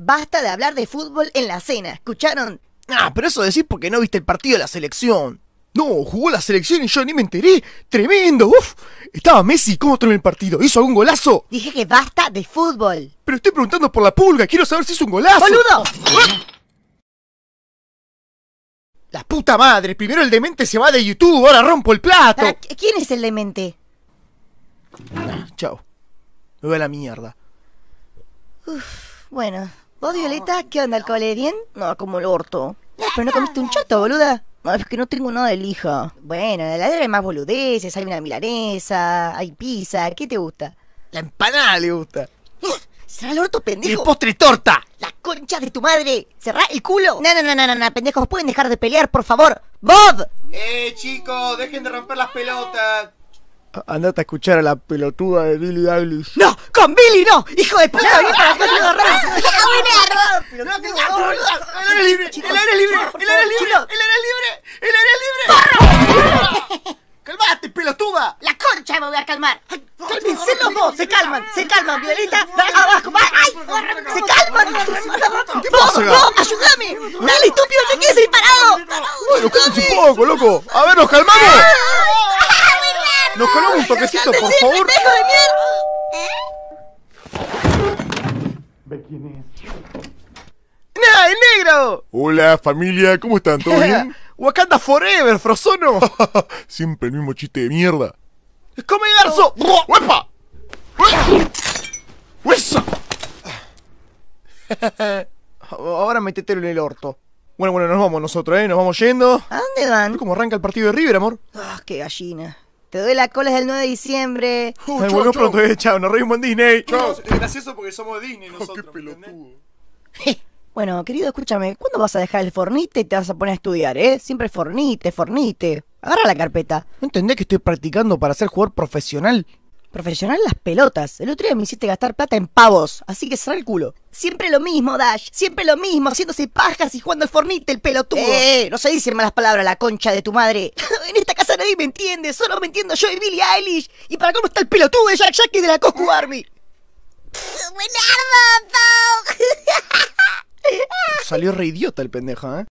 Basta de hablar de fútbol en la cena, ¿escucharon? Ah, pero eso decís porque no viste el partido de la selección. No, jugó la selección y yo ni me enteré. ¡Tremendo! ¡Uf! Estaba Messi, ¿cómo terminó el partido? ¿Hizo algún golazo? Dije que basta de fútbol. Pero estoy preguntando por la pulga, quiero saber si hizo un golazo. ¡Boludo! ¡Ah! La puta madre, primero el demente se va de YouTube, ahora rompo el plato. ¿Quién es el demente? Ah, chao. Me voy a la mierda. Uf, bueno, ¿Vos, Violeta? ¿Qué onda? ¿El cole bien? No, como el orto. pero no comiste un chato, boluda. No, es que no tengo nada de lija. Bueno, en la heladera hay más boludeces, hay una milanesa, hay pizza. ¿Qué te gusta? La empanada le gusta. ¿Será el orto, pendejo? ¡El postre torta! ¡La concha de tu madre! ¡Cerrá el culo! No, no, no, no, no, pendejos, pueden dejar de pelear, por favor. ¡Bob! ¡Eh, chicos! ¡Dejen de romper las pelotas! Andate a escuchar a la pelotuda de Billy Douglas? ¡No! ¡Con Billy no! ¡Hijo de puta! ¡Vení para acá, te agarrar! ¡Pero no ¡El aire libre! ¡El aire libre! ¡El aire libre! ¡El aire libre! ¡El aire libre! ¡Calmate, pelotuda! ¡La concha me voy a calmar! ¡Cálmense los dos! ¡Se calman! ¡Se calman, Violeta! ¡Abajo! ¡Ay! ¡Se calman! ¡Vos! no, ¡Ayúdame! ¡Dale, estúpido! ¡Te quedes disparado? Bueno, Bueno, un poco, loco! ¡A ver, nos calmamos! Con un toquecito, por favor. ¿Eh? Ve quién es. ¡Nah, el negro! Hola, familia, ¿cómo están? ¿Todo bien? ¡Wakanda Forever, Frozono! Siempre el mismo chiste de mierda. ¡Come garzo! ¡Wepa! Oh. ¡Wesa! Ahora metetelo en el orto. Bueno, bueno, nos vamos nosotros, ¿eh? Nos vamos yendo. ¿A dónde van? cómo arranca el partido de River, amor. Ah, qué gallina. Te doy la cola del 9 de diciembre. Me uh, vuelvo bueno, pronto, eh, chao, nos reímos en Disney. Chao, es gracioso porque somos de Disney nosotros. qué pelotudo. bueno, querido, escúchame, ¿cuándo vas a dejar el fornite y te vas a poner a estudiar, eh? Siempre fornite, fornite. Agarra la carpeta. ¿No entendés que estoy practicando para ser jugador profesional? Profesional las pelotas. El otro día me hiciste gastar plata en pavos, así que cerrá el culo. Siempre lo mismo, Dash. Siempre lo mismo, haciéndose pajas y jugando al fornite, el pelotudo. ¡Eh! eh no se dicen malas palabras, la concha de tu madre. nadie me entiende, solo me entiendo yo y Billy Eilish. ¿Y para cómo está el pelotudo de Jack Jackie de la Coscu Army? Pau! Salió re idiota el pendejo, ¿eh?